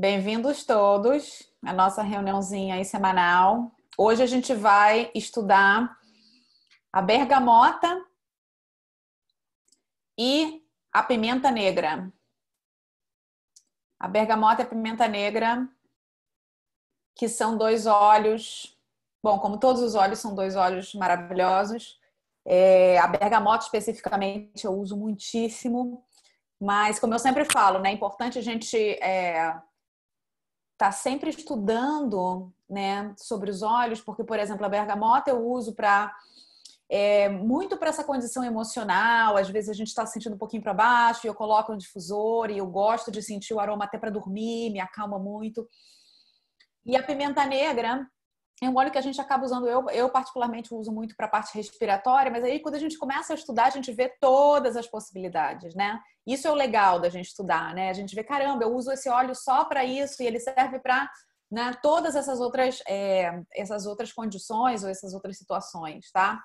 Bem-vindos todos à nossa reuniãozinha aí semanal. Hoje a gente vai estudar a bergamota e a pimenta negra. A bergamota e a pimenta negra, que são dois olhos. bom, como todos os olhos são dois olhos maravilhosos. É, a bergamota especificamente eu uso muitíssimo, mas como eu sempre falo, né, é importante a gente é, tá sempre estudando, né, sobre os olhos, porque por exemplo a bergamota eu uso para é, muito para essa condição emocional. Às vezes a gente está sentindo um pouquinho para baixo e eu coloco um difusor e eu gosto de sentir o aroma até para dormir, me acalma muito. E a pimenta negra é um óleo que a gente acaba usando, eu, eu particularmente uso muito para a parte respiratória, mas aí quando a gente começa a estudar, a gente vê todas as possibilidades, né? Isso é o legal da gente estudar, né? A gente vê, caramba, eu uso esse óleo só para isso e ele serve para né, todas essas outras, é, essas outras condições ou essas outras situações, tá?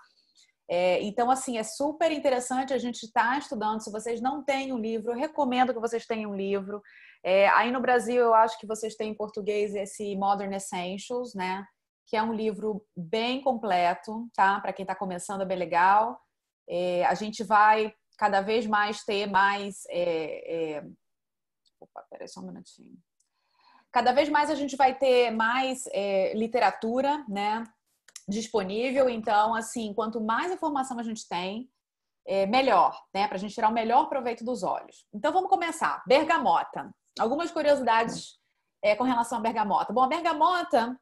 É, então, assim, é super interessante a gente estar tá estudando. Se vocês não têm um livro, eu recomendo que vocês tenham um livro. É, aí no Brasil, eu acho que vocês têm em português esse Modern Essentials, né? que é um livro bem completo, tá? Para quem está começando é bem legal. É, a gente vai cada vez mais ter mais. É, é... Opa, peraí só um minutinho. Cada vez mais a gente vai ter mais é, literatura, né? Disponível. Então, assim, quanto mais informação a gente tem, é, melhor, né? Para a gente tirar o melhor proveito dos olhos. Então, vamos começar. Bergamota. Algumas curiosidades é, com relação à bergamota. Bom, a bergamota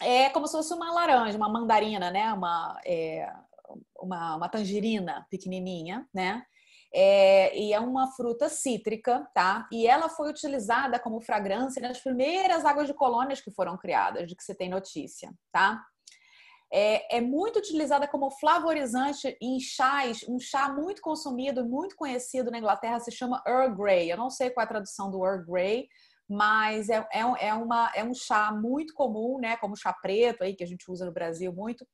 é como se fosse uma laranja, uma mandarina, né? Uma, é, uma, uma, tangerina pequenininha, né? É, e é uma fruta cítrica, tá? E ela foi utilizada como fragrância nas primeiras águas de colônias que foram criadas, de que se tem notícia, tá? É, é, muito utilizada como flavorizante em chás. Um chá muito consumido, muito conhecido na Inglaterra se chama Earl Grey. Eu não sei qual é a tradução do Earl Grey, mas é, é, é, uma, é um chá muito comum, né? Como o chá preto aí, que a gente usa no Brasil muito.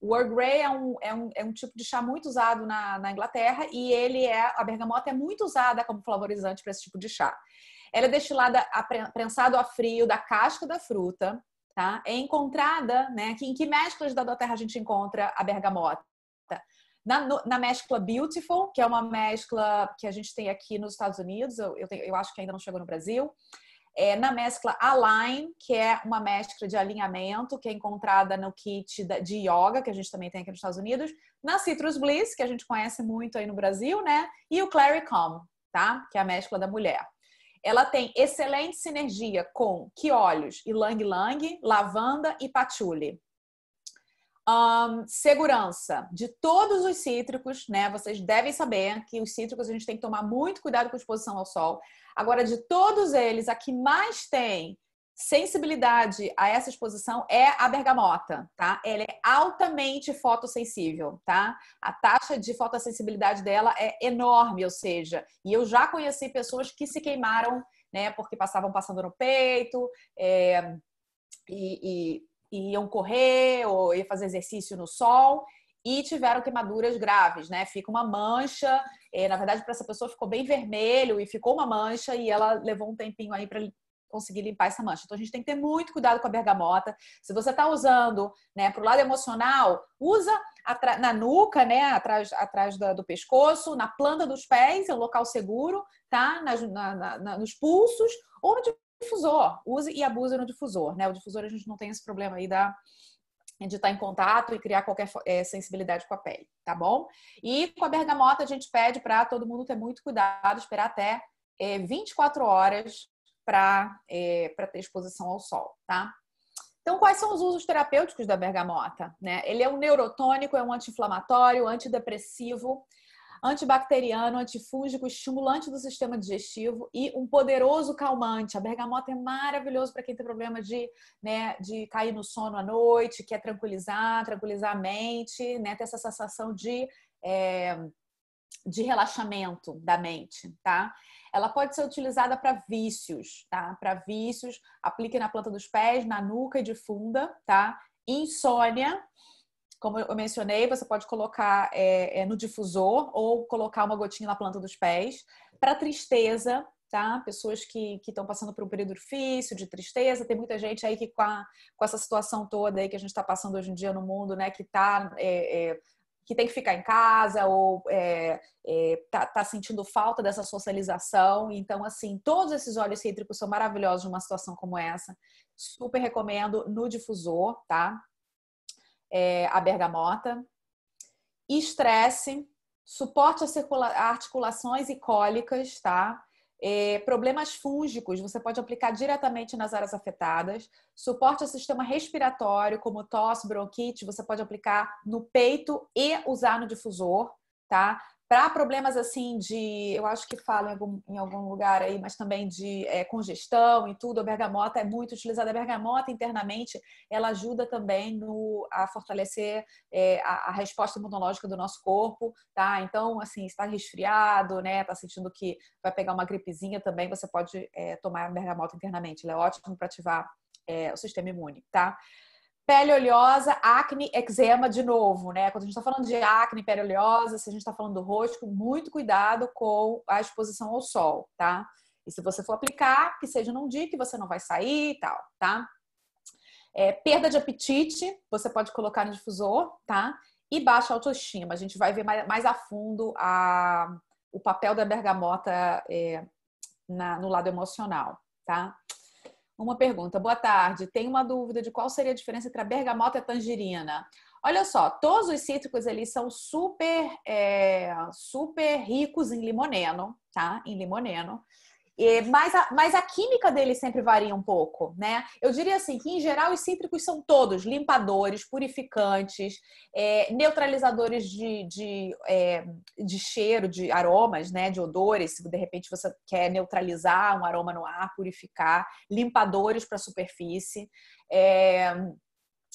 O Earl Grey é um, é, um, é um tipo de chá muito usado na, na Inglaterra e ele é a bergamota é muito usada como flavorizante para esse tipo de chá. Ela é destilada a prensado a frio da casca da fruta, tá? É encontrada, né? Que, em que mesclas da Inglaterra a gente encontra a bergamota? Na, na mescla Beautiful, que é uma mescla que a gente tem aqui nos Estados Unidos, eu, eu, tenho, eu acho que ainda não chegou no Brasil é, na mescla Align, que é uma mescla de alinhamento, que é encontrada no kit de yoga, que a gente também tem aqui nos Estados Unidos, na Citrus Bliss, que a gente conhece muito aí no Brasil, né? E o Claricom, tá? Que é a mescla da mulher. Ela tem excelente sinergia com quiolhos e lang-lang, lavanda e patchouli. Um, segurança de todos os cítricos, né? Vocês devem saber que os cítricos a gente tem que tomar muito cuidado com a exposição ao sol. Agora, de todos eles, a que mais tem sensibilidade a essa exposição é a bergamota, tá? Ela é altamente fotossensível, tá? A taxa de fotossensibilidade dela é enorme, ou seja, e eu já conheci pessoas que se queimaram, né? Porque passavam passando no peito, é, e, e iam correr ou iam fazer exercício no sol e tiveram queimaduras graves, né? Fica uma mancha, é, na verdade para essa pessoa ficou bem vermelho e ficou uma mancha e ela levou um tempinho aí para conseguir limpar essa mancha. Então a gente tem que ter muito cuidado com a bergamota. Se você está usando, né, para o lado emocional, usa na nuca, né, atrás, atrás do, do pescoço, na planta dos pés, é um local seguro, tá? Nas, na, na, nos pulsos, onde difusor, use e abuse no difusor, né? O difusor a gente não tem esse problema aí da de estar tá em contato e criar qualquer é, sensibilidade com a pele, tá bom? E com a bergamota a gente pede para todo mundo ter muito cuidado, esperar até é, eh, 24 horas para é, eh, ter exposição ao sol, tá? Então, quais são os usos terapêuticos da bergamota? Né? Ele é um neurotônico, é um anti-inflamatório, antidepressivo, antibacteriano, antifúngico, estimulante do sistema digestivo e um poderoso calmante. A bergamota é maravilhoso para quem tem problema de, né, de cair no sono à noite, quer tranquilizar, tranquilizar a mente, né, ter essa sensação de. É, de relaxamento da mente, tá? Ela pode ser utilizada para vícios, tá? Para vícios, aplique na planta dos pés, na nuca e funda, tá? Insônia, como eu mencionei, você pode colocar é, é, no difusor ou colocar uma gotinha na planta dos pés. Para tristeza, tá? Pessoas que estão passando por um período difícil, de tristeza. Tem muita gente aí que com, a, com essa situação toda aí que a gente está passando hoje em dia no mundo, né? Que tá é, é, que tem que ficar em casa ou é, é, tá, tá, sentindo falta dessa socialização. Então, assim, todos esses óleos cítricos são maravilhosos numa situação como essa. Super recomendo no difusor, tá? é, a bergamota, estresse, suporte a, articulações e cólicas, tá? É, problemas fúngicos, você pode aplicar diretamente nas áreas afetadas. Suporte ao sistema respiratório, como tosse, bronquite, você pode aplicar no peito e usar no difusor, tá? Para problemas assim de, eu acho que falo em algum, em algum lugar aí, mas também de é, congestão e tudo, a bergamota é muito utilizada. A bergamota internamente, ela ajuda também no, a fortalecer é, a, a, resposta imunológica do nosso corpo, tá? Então, assim, está resfriado, né? Tá sentindo que vai pegar uma gripezinha também, você pode é, tomar a bergamota internamente. Ela é ótimo para ativar o sistema imune, tá? pele oleosa, acne, eczema de novo, né? Quando a gente está falando de acne, pele oleosa, se a gente está falando do rosto, muito cuidado com a exposição ao sol, tá? E se você for aplicar, que seja num dia que você não vai sair e tal, tá? É, perda de apetite, você pode colocar no difusor, tá? E baixa autoestima. A gente vai ver mais, a fundo a, o papel da bergamota é, na, no lado emocional, tá? uma pergunta. Boa tarde. Tenho uma dúvida de qual seria a diferença entre a bergamota e a tangerina. Olha só, todos os cítricos eles são super, é, super ricos em limoneno, tá? Em limoneno. E, mas, a, mas a química deles sempre varia um pouco, né? Eu diria assim que, em geral, os cítricos são todos limpadores, purificantes, é, neutralizadores de, de, é, de cheiro, de aromas, né? De odores, se de repente você quer neutralizar um aroma no ar, purificar, limpadores para a superfície. É,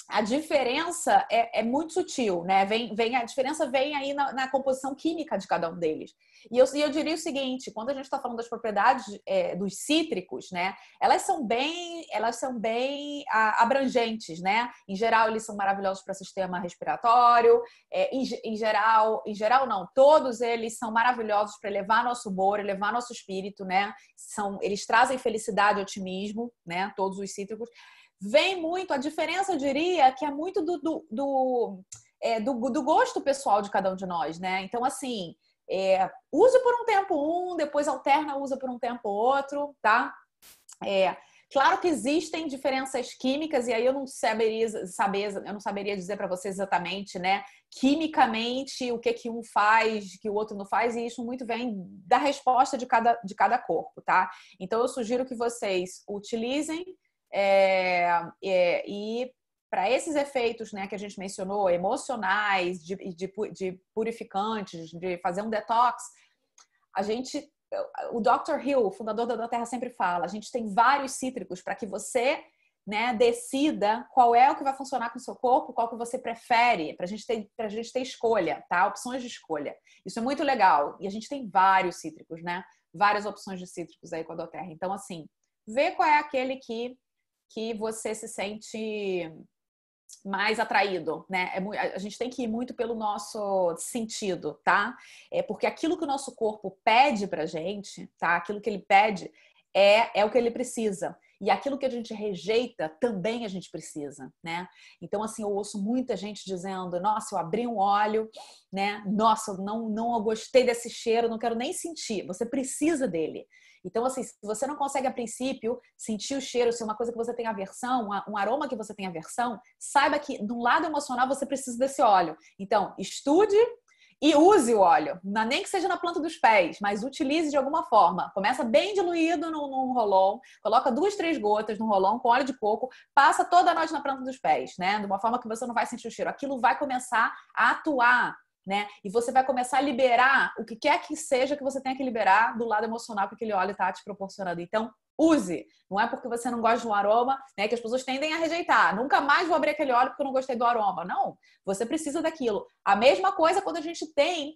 a diferença é, é, muito sutil, né? Vem, vem, a diferença vem aí na, na composição química de cada um deles. E eu, e eu diria o seguinte: quando a gente está falando das propriedades é, dos cítricos, né? Elas são bem, elas são bem a, ah, abrangentes, né? Em geral, eles são maravilhosos para o sistema respiratório. É, em, em, geral, em geral não, todos eles são maravilhosos para elevar nosso humor, elevar nosso espírito, né? São, eles trazem felicidade, otimismo, né? Todos os cítricos vem muito, a diferença eu diria que é muito do, do, do, é, do, do gosto pessoal de cada um de nós, né? Então, assim, é, use por um tempo um, depois alterna, usa por um tempo outro, tá? É, claro que existem diferenças químicas, e aí eu não saberia, saber, eu não saberia dizer para vocês exatamente, né? Quimicamente, o que que um faz, que o outro não faz, e isso muito vem da resposta de cada, de cada corpo, tá? Então eu sugiro que vocês utilizem é, é, e para esses efeitos né, que a gente mencionou, emocionais, de, de, de purificantes, de fazer um detox, a gente. O Dr. Hill, fundador da Terra, sempre fala: a gente tem vários cítricos para que você né, decida qual é o que vai funcionar com o seu corpo, qual que você prefere, para gente ter, a gente ter escolha, tá? Opções de escolha. Isso é muito legal. E a gente tem vários cítricos, né? Várias opções de cítricos aí com a Doterra. Então, assim, vê qual é aquele que que você se sente mais atraído, né? É a gente tem que ir muito pelo nosso sentido, tá? É porque aquilo que o nosso corpo pede pra gente, tá? Aquilo que ele pede é, é o que ele precisa. E aquilo que a gente rejeita também a gente precisa, né? Então, assim, eu ouço muita gente dizendo: nossa, eu abri um óleo, né? Nossa, não, não gostei desse cheiro, não quero nem sentir. Você precisa dele. Então, assim, se você não consegue a princípio sentir o cheiro, se é uma coisa que você tem aversão, um aroma que você tem aversão, saiba que do lado emocional você precisa desse óleo. Então, estude e use o óleo, é nem que seja na planta dos pés, mas utilize de alguma forma. Começa bem diluído num, num rolon, coloca duas, três gotas no rolon com óleo de coco, passa toda a noite na planta dos pés, né? De uma forma que você não vai sentir o cheiro. Aquilo vai começar a atuar né? E você vai começar a liberar o que quer que seja que você tenha que liberar do lado emocional que aquele óleo está te proporcionando. Então, use. Não é porque você não gosta de um aroma, né, que as pessoas tendem a rejeitar. Nunca mais vou abrir aquele óleo porque eu não gostei do aroma. Não, você precisa daquilo. A mesma coisa quando a gente tem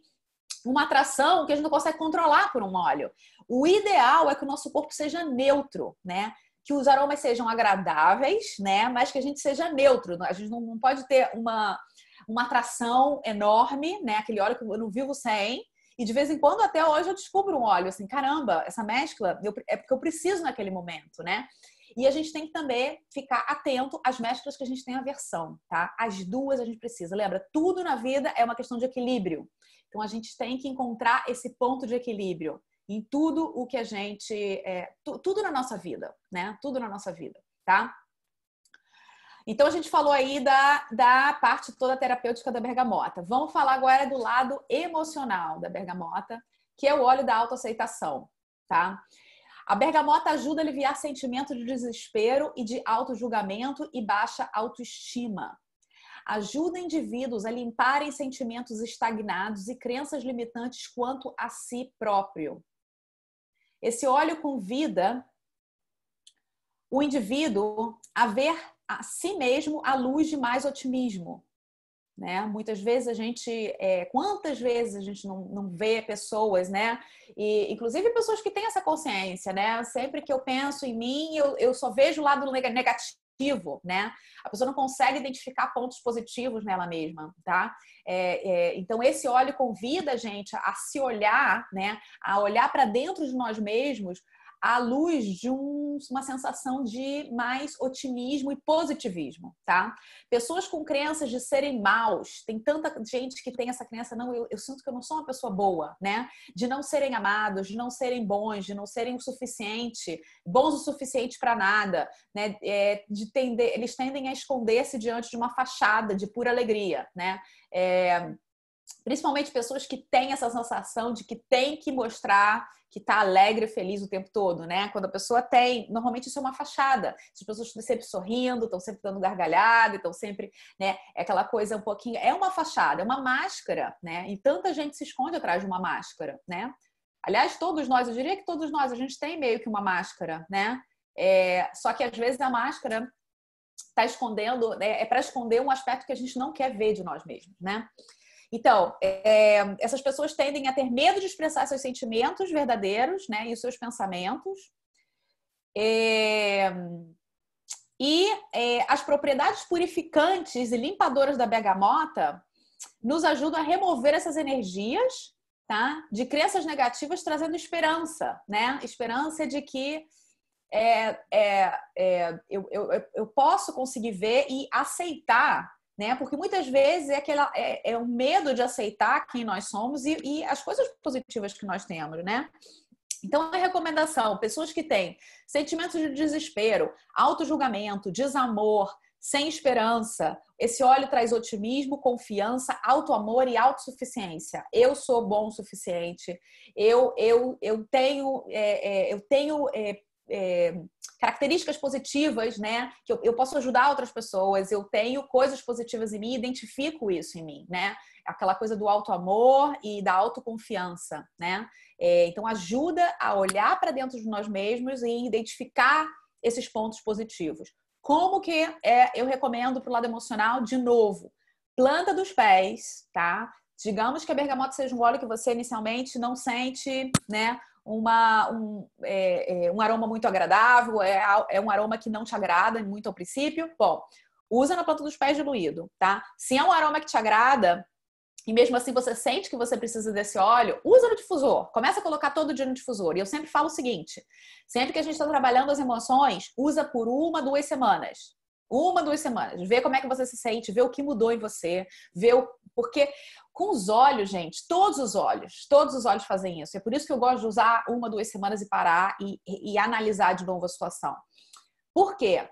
uma atração que a gente não consegue controlar por um óleo. O ideal é que o nosso corpo seja neutro, né? Que os aromas sejam agradáveis, né? Mas que a gente seja neutro. A gente não pode ter uma uma atração enorme, né? Aquele óleo que eu não vivo sem. E de vez em quando, até hoje, eu descubro um óleo assim, caramba, essa mescla eu, é porque eu preciso naquele momento, né? E a gente tem que também ficar atento às mesclas que a gente tem aversão, tá? As duas a gente precisa. Lembra, tudo na vida é uma questão de equilíbrio. Então a gente tem que encontrar esse ponto de equilíbrio em tudo o que a gente. É, tu, tudo na nossa vida, né? Tudo na nossa vida, tá? Então, a gente falou aí da, da parte toda terapêutica da bergamota. Vamos falar agora do lado emocional da bergamota, que é o óleo da autoaceitação, tá? A bergamota ajuda a aliviar sentimento de desespero e de auto-julgamento e baixa autoestima. Ajuda indivíduos a limparem sentimentos estagnados e crenças limitantes quanto a si próprio. Esse óleo convida o indivíduo a ver a si mesmo à luz de mais otimismo. Né? Muitas vezes a gente, é, quantas vezes a gente não, não vê pessoas, né? E, inclusive pessoas que têm essa consciência, né? Sempre que eu penso em mim, eu, eu só vejo o lado negativo, né? A pessoa não consegue identificar pontos positivos nela mesma, tá? É, é, então esse óleo convida a gente a se olhar, né? A olhar para dentro de nós mesmos à luz de um, uma sensação de mais otimismo e positivismo, tá? Pessoas com crenças de serem maus, tem tanta gente que tem essa crença, não, eu, eu sinto que eu não sou uma pessoa boa, né? De não serem amados, de não serem bons, de não serem o suficiente, bons o suficiente para nada, né? É, de tender, eles tendem a esconder-se diante de uma fachada de pura alegria, né? É, principalmente pessoas que têm essa sensação de que tem que mostrar que está alegre e feliz o tempo todo, né? Quando a pessoa tem, normalmente isso é uma fachada. As pessoas estão sempre sorrindo, estão sempre dando gargalhada, estão sempre, né? É aquela coisa um pouquinho, é uma fachada, é uma máscara, né? E tanta gente se esconde atrás de uma máscara, né? Aliás, todos nós, eu diria que todos nós, a gente tem meio que uma máscara, né? É, só que às vezes a máscara está escondendo, né? é para esconder um aspecto que a gente não quer ver de nós mesmos, né? Então, é, essas pessoas tendem a ter medo de expressar seus sentimentos verdadeiros né, e os seus pensamentos. É, e é, as propriedades purificantes e limpadoras da bergamota nos ajudam a remover essas energias tá, de crenças negativas, trazendo esperança, né? Esperança de que é, é, é, eu, eu, eu posso conseguir ver e aceitar né? Porque muitas vezes é, aquela, é, é o medo de aceitar quem nós somos e, e as coisas positivas que nós temos, né? Então, a recomendação: pessoas que têm sentimentos de desespero, auto-julgamento, desamor, sem esperança, esse óleo traz otimismo, confiança, auto-amor e autossuficiência. Eu sou bom o suficiente, eu, eu, eu tenho, é, é, eu tenho é, é, características positivas, né? Que eu, eu, posso ajudar outras pessoas, eu tenho coisas positivas em mim, identifico isso em mim, né? Aquela coisa do auto-amor e da autoconfiança, né? É, então, ajuda a olhar para dentro de nós mesmos e identificar esses pontos positivos. Como que é, eu recomendo para o lado emocional, de novo, planta dos pés, tá? Digamos que a bergamota seja um óleo que você inicialmente não sente, né? uma, um, é, é, um aroma muito agradável, é, é um aroma que não te agrada muito ao princípio, bom, usa na planta dos pés diluído, tá? Se é um aroma que te agrada, e mesmo assim você sente que você precisa desse óleo, usa no difusor. Começa a colocar todo dia no difusor. E eu sempre falo o seguinte: sempre que a gente está trabalhando as emoções, usa por uma, duas semanas. Uma, duas semanas. Vê como é que você se sente, vê o que mudou em você, vê o. Porque com os olhos, gente, todos os olhos, todos os olhos fazem isso. É por isso que eu gosto de usar uma, duas semanas e parar e, e, analisar de novo a situação. Por quê?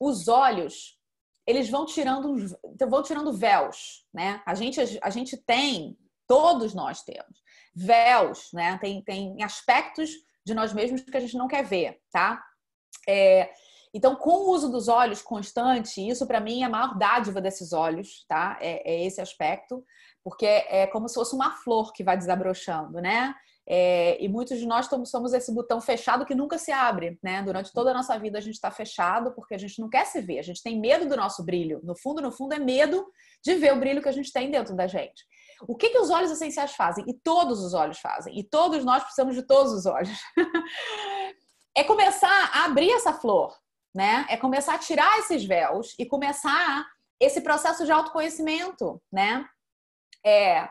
Os olhos, eles vão tirando, então vão tirando véus, né? A gente, a gente tem, todos nós temos, véus, né? Tem, tem aspectos de nós mesmos que a gente não quer ver, tá? É, então, com o uso dos olhos constante, isso para mim é a maior dádiva desses olhos, tá? É, é, esse aspecto porque é como se fosse uma flor que vai desabrochando, né? É, e muitos de nós somos esse botão fechado que nunca se abre, né? Durante toda a nossa vida a gente está fechado porque a gente não quer se ver, a gente tem medo do nosso brilho. No fundo, no fundo, é medo de ver o brilho que a gente tem dentro da gente. O que, que os olhos essenciais fazem? E todos os olhos fazem, e todos nós precisamos de todos os olhos. é começar a abrir essa flor, né? É começar a tirar esses véus e começar esse processo de autoconhecimento, né? É,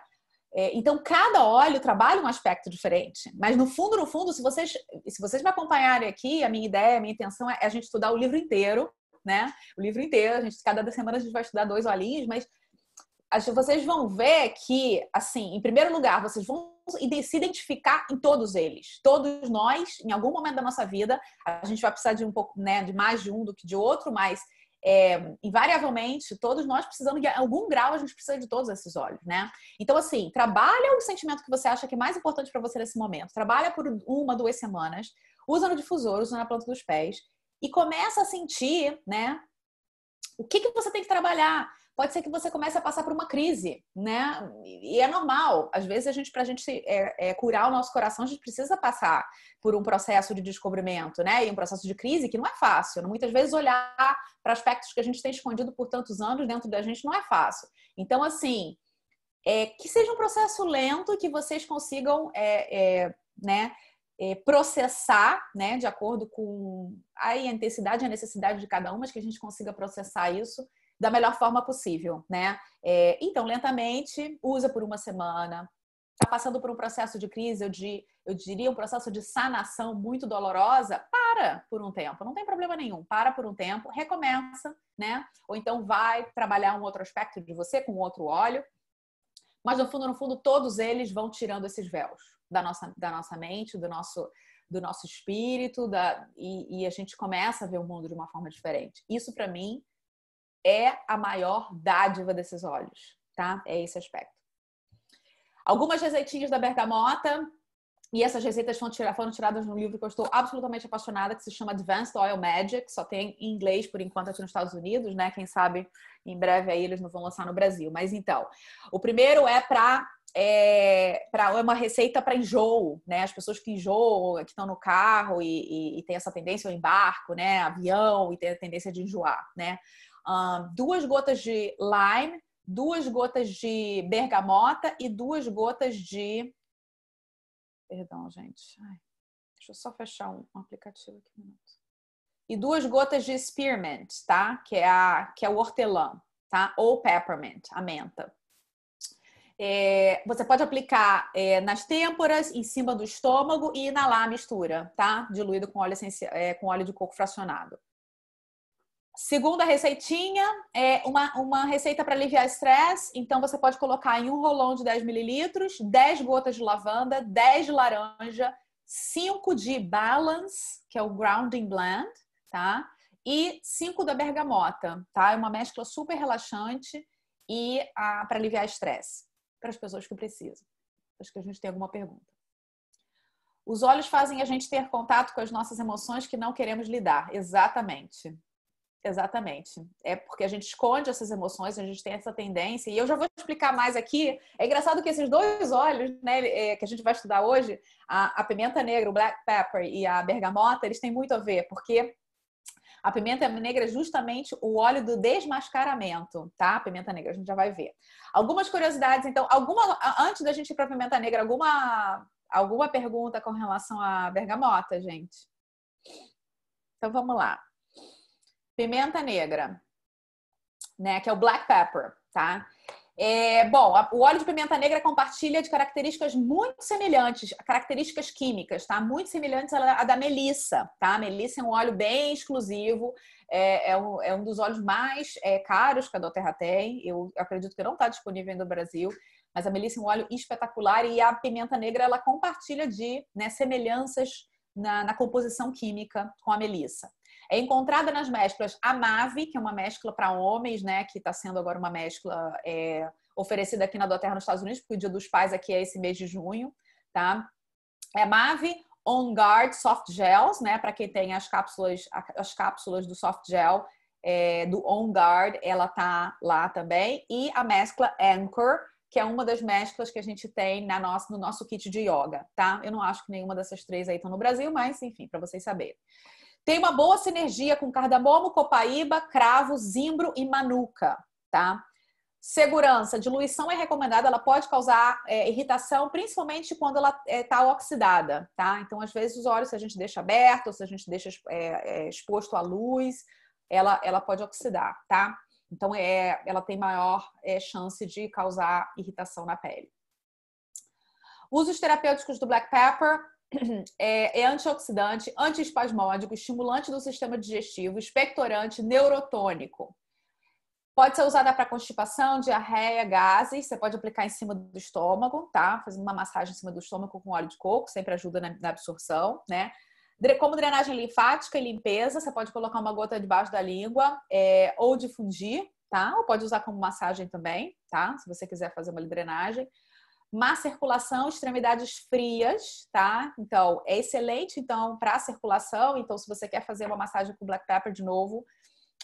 é, então, cada óleo trabalha um aspecto diferente. Mas, no fundo, no fundo, se vocês, se vocês me acompanharem aqui, a minha ideia, a minha intenção é a gente estudar o livro inteiro, né? O livro inteiro, a gente, cada semana a gente vai estudar dois olhinhos, mas vocês vão ver que, assim, em primeiro lugar, vocês vão se identificar em todos eles. Todos nós, em algum momento da nossa vida, a gente vai precisar de um pouco, né, de mais de um do que de outro, mas é, invariavelmente, todos nós precisamos, de algum grau, a gente precisa de todos esses olhos, né? Então, assim, trabalha o sentimento que você acha que é mais importante para você nesse momento. Trabalha por uma, duas semanas, usa no difusor, usa na planta dos pés e começa a sentir, né? O que, que você tem que trabalhar? pode ser que você comece a passar por uma crise, né? E é normal. Às vezes, a gente, para a gente é, é, curar o nosso coração, a gente precisa passar por um processo de descobrimento, né? E um processo de crise que não é fácil. Muitas vezes, olhar para aspectos que a gente tem escondido por tantos anos dentro da gente não é fácil. Então, assim, é, que seja um processo lento que vocês consigam, é, é, né? É, processar, né, de acordo com a intensidade e a necessidade de cada uma, mas que a gente consiga processar isso da melhor forma possível, né? É, então, lentamente, usa por uma semana. Está passando por um processo de crise, eu, de, eu diria um processo de sanação muito dolorosa, para por um tempo, não tem problema nenhum. Para por um tempo, recomeça, né? Ou então vai trabalhar um outro aspecto de você com outro óleo. Mas no fundo, no fundo, todos eles vão tirando esses véus da nossa, da nossa mente, do nosso, do nosso espírito, da, e, e a gente começa a ver o mundo de uma forma diferente. Isso, para mim, é a maior dádiva desses olhos, tá? É esse aspecto. Algumas receitinhas da bergamota. E essas receitas foram tiradas num livro que eu estou absolutamente apaixonada, que se chama Advanced Oil Magic, só tem em inglês por enquanto aqui nos Estados Unidos, né? Quem sabe em breve aí eles não vão lançar no Brasil. Mas então, o primeiro é para é, pra, é uma receita para enjoo, né? As pessoas que enjoam, que estão no carro e, e, e tem essa tendência, ou embarco, né? Avião e tem a tendência de enjoar, né? duas gotas de lime, duas gotas de bergamota e duas gotas de. Perdão, gente. Ai, deixa eu só fechar um, um aplicativo aqui um minuto. E duas gotas de spearmint, tá? Que é, a, que é o hortelã, tá? Ou peppermint, a menta. É, você pode aplicar é, nas têmporas, em cima do estômago e inalar a mistura, tá? Diluído com óleo, essencial, é, com óleo de coco fracionado. Segunda receitinha é uma, uma receita para aliviar estresse. Então, você pode colocar em um rolão de 10 mililitros, 10 gotas de lavanda, 10 de laranja, 5 de balance, que é o grounding blend, tá? E 5 da bergamota, tá? É uma mescla super relaxante e para aliviar estresse para as pessoas que precisam. Acho que a gente tem alguma pergunta. Os olhos fazem a gente ter contato com as nossas emoções que não queremos lidar. Exatamente. Exatamente. É porque a gente esconde essas emoções, a gente tem essa tendência. E eu já vou explicar mais aqui. É engraçado que esses dois olhos, né, é, que a gente vai estudar hoje, a, a pimenta negra, o black pepper e a bergamota, eles têm muito a ver, porque a pimenta negra é justamente o óleo do desmascaramento, tá? A pimenta negra, a gente já vai ver. Algumas curiosidades, então, alguma antes da gente ir para a pimenta negra, alguma alguma pergunta com relação à bergamota, gente? Então vamos lá. Pimenta negra, né? Que é o black pepper, tá? É, bom, a, o óleo de pimenta negra compartilha de características muito semelhantes, características químicas, tá? Muito semelhantes à, à da melissa, tá? A melissa é um óleo bem exclusivo, é, é, um, é um, dos óleos mais é, caros que a Doterra tem. Eu, acredito que não está disponível no Brasil, mas a melissa é um óleo espetacular e a pimenta negra ela compartilha de né, semelhanças na, na composição química com a melissa. É encontrada nas mesclas Amave, que é uma mescla para homens, né? Que está sendo agora uma mescla é, oferecida aqui na Doterra nos Estados Unidos, porque o Dia dos Pais aqui é esse mês de junho, tá? É Mave On Guard Soft Gels, né? Para quem tem as cápsulas, as cápsulas do soft gel é, do On Guard, ela tá lá também. E a mescla Anchor, que é uma das mesclas que a gente tem na nossa, no nosso kit de yoga, tá? Eu não acho que nenhuma dessas três aí estão no Brasil, mas enfim, para vocês saberem. Tem uma boa sinergia com cardamomo, copaíba, cravo, zimbro e manuca, tá? Segurança, diluição é recomendada, ela pode causar é, irritação, principalmente quando ela está é, tá oxidada, tá? Então, às vezes, os olhos, se a gente deixa aberto, ou se a gente deixa é, é, exposto à luz, ela, ela pode oxidar, tá? Então, é, ela tem maior é, chance de causar irritação na pele. Usos terapêuticos do black pepper, é, é antioxidante, antiespasmódico, estimulante do sistema digestivo, expectorante, neurotônico. Pode ser usada para constipação, diarreia, gases. Você pode aplicar em cima do estômago, tá? Fazendo uma massagem em cima do estômago com óleo de coco, sempre ajuda na, na absorção, né? Como drenagem linfática e limpeza, você pode colocar uma gota debaixo da língua é, ou difundir, tá? Ou pode usar como massagem também, tá? Se você quiser fazer uma drenagem. Má circulação, extremidades frias, tá? Então, é excelente então para circulação. Então, se você quer fazer uma massagem com black pepper de novo,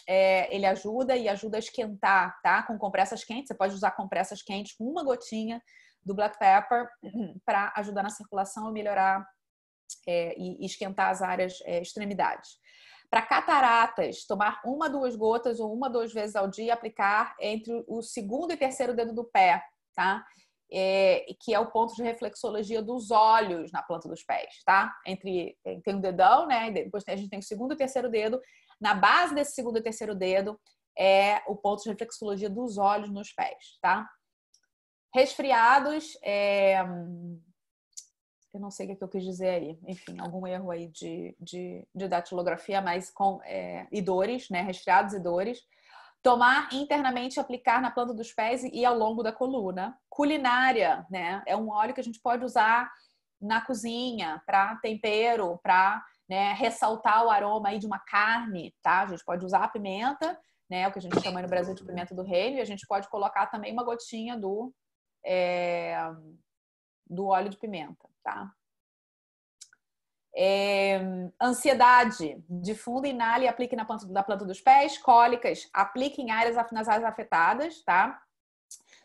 é, ele ajuda e ajuda a esquentar, tá? Com compressas quentes, você pode usar compressas quentes com uma gotinha do black pepper uhum, para ajudar na circulação e melhorar é, e esquentar as áreas é, extremidades. Para cataratas, tomar uma, duas gotas ou uma, duas vezes ao dia, aplicar entre o segundo e terceiro dedo do pé, tá? é, que é o ponto de reflexologia dos olhos na planta dos pés, tá? Entre tem o um dedão, né? Depois a gente tem o segundo e terceiro dedo. Na base desse segundo e terceiro dedo é o ponto de reflexologia dos olhos nos pés, tá? Resfriados, é... eu não sei o que, é eu quis dizer aí, enfim, algum erro aí de, de, de datilografia, mas com é... e dores, né? Resfriados e dores Tomar internamente, aplicar na planta dos pés e ao longo da coluna. Culinária, né? É um óleo que a gente pode usar na cozinha para tempero, para né, ressaltar o aroma aí de uma carne, tá? A gente pode usar a pimenta, né? O que a gente chama no Brasil de pimenta do reino, e a gente pode colocar também uma gotinha do, é, do óleo de pimenta, tá? É, ansiedade, difunda, inale e aplique na planta, na planta dos pés. Cólicas, aplique em áreas, nas áreas afetadas, tá?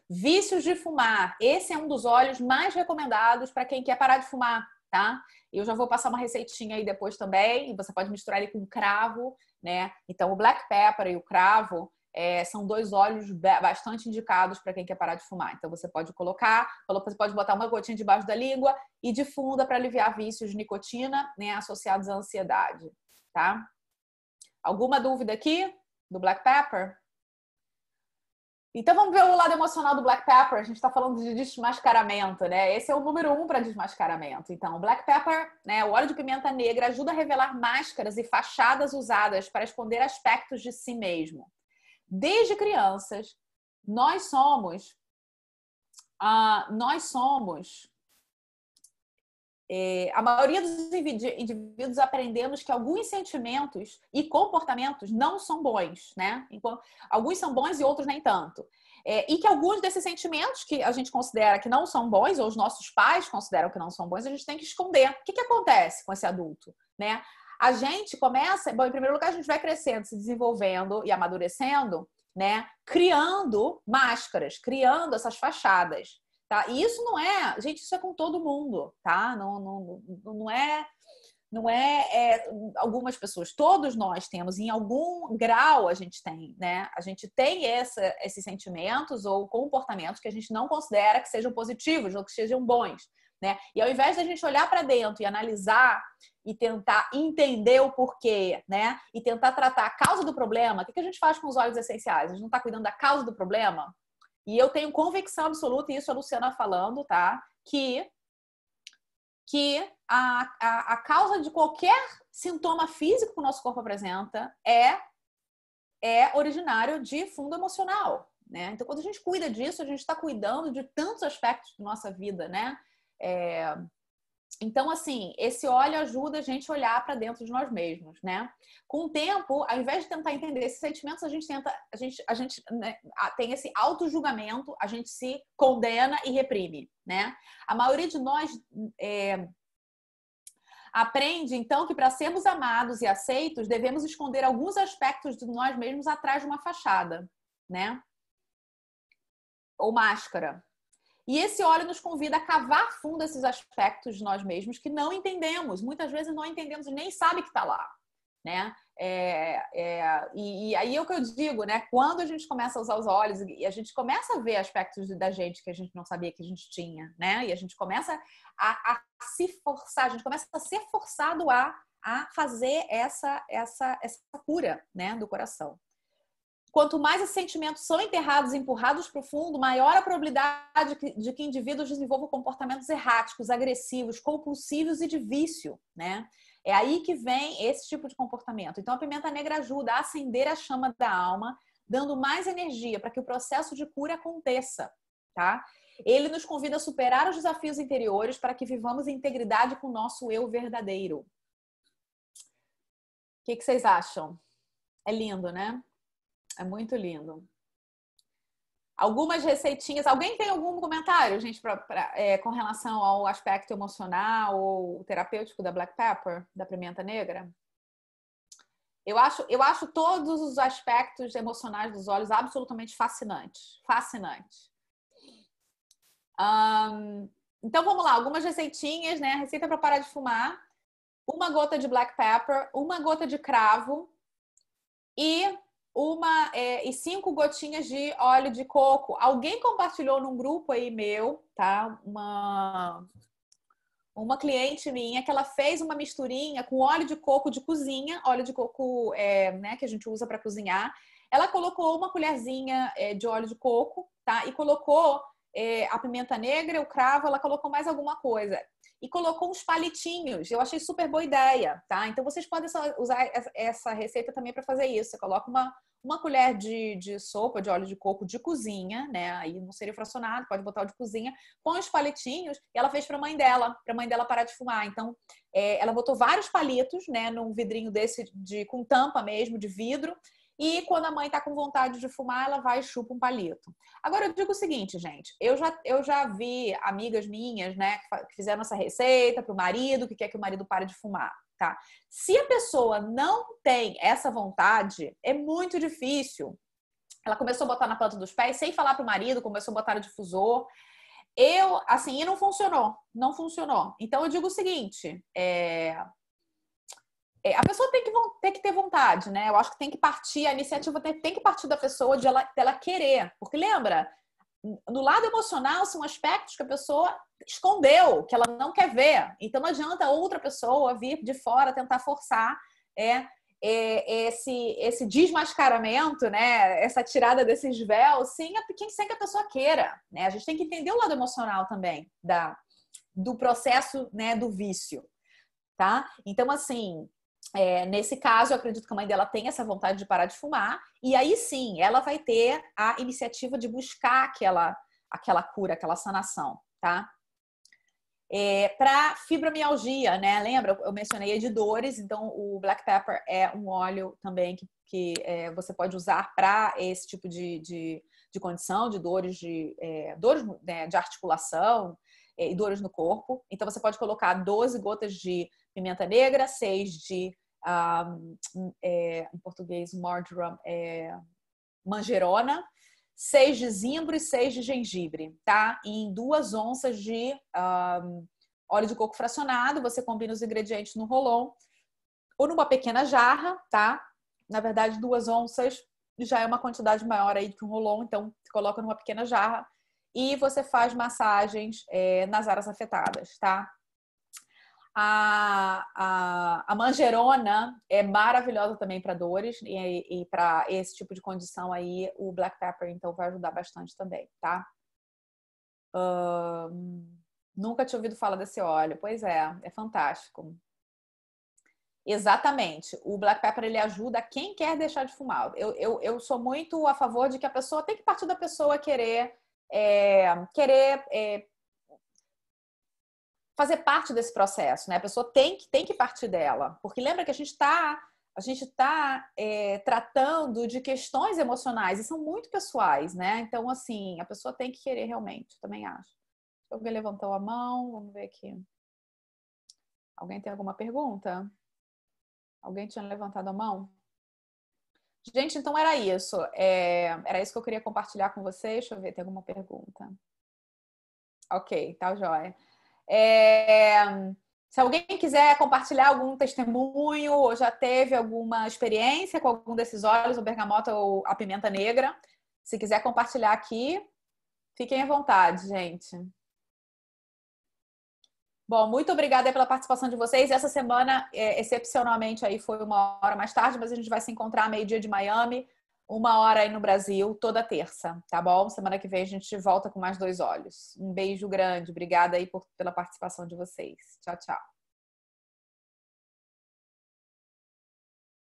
Vícios de fumar, esse é um dos óleos mais recomendados para quem quer parar de fumar, tá? Eu já vou passar uma receitinha aí depois também, e você pode misturar ele com cravo, né? Então, o black pepper e o cravo é, são dois óleos bastante indicados para quem quer parar de fumar. Então você pode colocar, você pode botar uma gotinha debaixo da língua e difunda para aliviar vícios de nicotina, né, associados à ansiedade, tá? Alguma dúvida aqui do black pepper? Então vamos ver o lado emocional do black pepper. A gente está falando de desmascaramento, né? Esse é o número um para desmascaramento. Então, black pepper, né, o óleo de pimenta negra ajuda a revelar máscaras e fachadas usadas para esconder aspectos de si mesmo desde crianças, nós somos. Ah, nós somos. É, a maioria dos indivíduos aprendemos que alguns sentimentos e comportamentos não são bons, né? Enquanto, alguns são bons e outros nem tanto. É, e que alguns desses sentimentos que a gente considera que não são bons, ou os nossos pais consideram que não são bons, a gente tem que esconder. O que, que acontece com esse adulto, né? a gente começa, bom, em primeiro lugar, a gente vai crescendo, se desenvolvendo e amadurecendo, né? Criando máscaras, criando essas fachadas, tá? E isso não é, gente, isso é com todo mundo, tá? Não, não, não é, não é, é algumas pessoas, todos nós temos, em algum grau a gente tem, né? A gente tem essa, esses sentimentos ou comportamentos que a gente não considera que sejam positivos ou que sejam bons. Né? E ao invés da gente olhar para dentro e analisar e tentar entender o porquê, né? E tentar tratar a causa do problema, o que a gente faz com os óleos essenciais? A gente não está cuidando da causa do problema? E eu tenho convicção absoluta, e isso a Luciana falando, tá? Que, que a, a, a causa de qualquer sintoma físico que o nosso corpo apresenta é, é originário de fundo emocional. Né? Então, quando a gente cuida disso, a gente está cuidando de tantos aspectos da nossa vida, né? É... Então, assim, esse óleo ajuda a gente a olhar para dentro de nós mesmos, né? Com o tempo, ao invés de tentar entender esses sentimentos, a gente tenta, a gente, a gente né, tem esse auto-julgamento, a gente se condena e reprime, né? A maioria de nós é, aprende, então, que para sermos amados e aceitos, devemos esconder alguns aspectos de nós mesmos atrás de uma fachada, né? Ou máscara. E esse óleo nos convida a cavar fundo esses aspectos de nós mesmos que não entendemos. Muitas vezes não entendemos e nem sabe que está lá. Né? É, é, e, e, aí é o que eu digo, né? Quando a gente começa a usar os olhos e a gente começa a ver aspectos da gente que a gente não sabia que a gente tinha, né? E a gente começa a, a se forçar, a gente começa a ser forçado a, a fazer essa, essa, essa cura, né? Do coração. Quanto mais esses sentimentos são enterrados e empurrados para o fundo, maior a probabilidade de que indivíduos desenvolvam comportamentos erráticos, agressivos, compulsivos e de vício, né? É aí que vem esse tipo de comportamento. Então, a pimenta negra ajuda a acender a chama da alma, dando mais energia para que o processo de cura aconteça, tá? Ele nos convida a superar os desafios interiores para que vivamos em integridade com o nosso eu verdadeiro. O que, que vocês acham? É lindo, né? É muito lindo. Algumas receitinhas. Alguém tem algum comentário, gente, pra, pra, é, com relação ao aspecto emocional ou terapêutico da black pepper, da pimenta negra? Eu acho, eu acho todos os aspectos emocionais dos olhos absolutamente fascinantes. Fascinante. Um, então vamos lá, algumas receitinhas, né? receita para parar de fumar: uma gota de black pepper, uma gota de cravo e uma é, e cinco gotinhas de óleo de coco. Alguém compartilhou num grupo aí meu, tá? Uma uma cliente minha que ela fez uma misturinha com óleo de coco de cozinha, óleo de coco é, né, que a gente usa para cozinhar. Ela colocou uma colherzinha é, de óleo de coco, tá? E colocou é, a pimenta negra, o cravo, ela colocou mais alguma coisa e colocou uns palitinhos. Eu achei super boa ideia, tá? Então vocês podem usar essa receita também para fazer isso. Você coloca uma, uma colher de, de sopa de óleo de coco de cozinha, né? Aí não seria fracionado, pode botar o de cozinha, põe os palitinhos e ela fez para a mãe dela, para a mãe dela parar de fumar. Então é, ela botou vários palitos, né, num vidrinho desse de com tampa mesmo de vidro e quando a mãe está com vontade de fumar, ela vai e chupa um palito. Agora eu digo o seguinte, gente, eu já, eu já vi amigas minhas, né, que fizeram essa receita para o marido, que quer que o marido pare de fumar. Tá. Se a pessoa não tem essa vontade, é muito difícil. Ela começou a botar na planta dos pés sem falar para o marido, começou a botar no difusor. Eu, assim, e não funcionou, não funcionou. Então eu digo o seguinte: é, é, a pessoa tem que, ter que ter vontade, né? Eu acho que tem que partir, a iniciativa tem, tem que partir da pessoa, de ela, dela querer. Porque lembra, no lado emocional são aspectos que a pessoa escondeu, que ela não quer ver. Então não adianta outra pessoa vir de fora tentar forçar é, é, esse, esse desmascaramento, né? Essa tirada desses véus, sem, a, sem que a pessoa queira. Né? A gente tem que entender o lado emocional também da, do processo né, do vício. Tá? Então, assim, é, nesse caso, eu acredito que a mãe dela tem essa vontade de parar de fumar, e aí sim, ela vai ter a iniciativa de buscar aquela, aquela cura, aquela sanação, tá? É, para fibromialgia, né? Lembra? Eu mencionei de dores, então o black pepper é um óleo também que, que é, você pode usar para esse tipo de, de, de, condição, de dores de, é, dores, né, de articulação é, e dores no corpo. Então você pode colocar 12 gotas de pimenta negra, seis de, um, é, em português, marjoram, é, manjerona, seis de zimbro e seis de gengibre, tá? em duas onças de um, óleo de coco fracionado, você combina os ingredientes no rolon ou numa pequena jarra, tá? Na verdade, duas onças já é uma quantidade maior aí que um rolon, então coloca numa pequena jarra e você faz massagens é, nas áreas afetadas, tá? A, a, a manjerona é maravilhosa também para dores e, e para esse tipo de condição aí, o black pepper, então, vai ajudar bastante também, tá? Uh, nunca tinha ouvido falar desse óleo. Pois é, é fantástico. Exatamente. O black pepper ele ajuda quem quer deixar de fumar. Eu, eu, eu sou muito a favor de que a pessoa tem que partir da pessoa querer é, querer é, fazer parte desse processo, né? A pessoa tem que, tem que partir dela. Porque lembra que a gente está a gente está é, tratando de questões emocionais e são muito pessoais, né? Então, assim, a pessoa tem que querer realmente, também acho. Alguém levantou a mão, vamos ver aqui. Alguém tem alguma pergunta? Alguém tinha levantado a mão? Gente, então era isso. É, era isso que eu queria compartilhar com vocês. Deixa eu ver, tem alguma pergunta? Ok, tá joia. É, se alguém quiser compartilhar algum testemunho ou já teve alguma experiência com algum desses óleos, o bergamota ou a pimenta negra, se quiser compartilhar aqui, fiquem à vontade, gente. Bom, muito obrigada pela participação de vocês. Essa semana, é, excepcionalmente, aí foi uma hora mais tarde, mas a gente vai se encontrar meio-dia de Miami uma hora aí no Brasil, toda terça, tá bom? Semana que vem a gente volta com mais dois olhos. Um beijo grande, obrigada aí por, pela participação de vocês. Tchau, tchau.